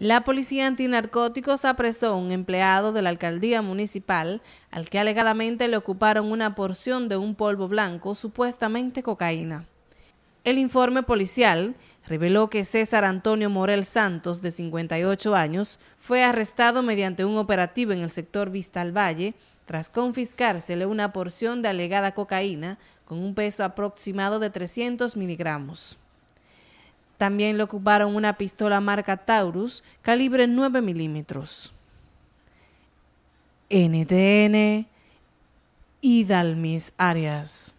La policía antinarcóticos apresó a un empleado de la alcaldía municipal al que alegadamente le ocuparon una porción de un polvo blanco, supuestamente cocaína. El informe policial reveló que César Antonio Morel Santos, de 58 años, fue arrestado mediante un operativo en el sector Vistalvalle Valle tras confiscársele una porción de alegada cocaína con un peso aproximado de 300 miligramos. También le ocuparon una pistola marca Taurus, calibre 9 milímetros. NTN y Dalmis Arias.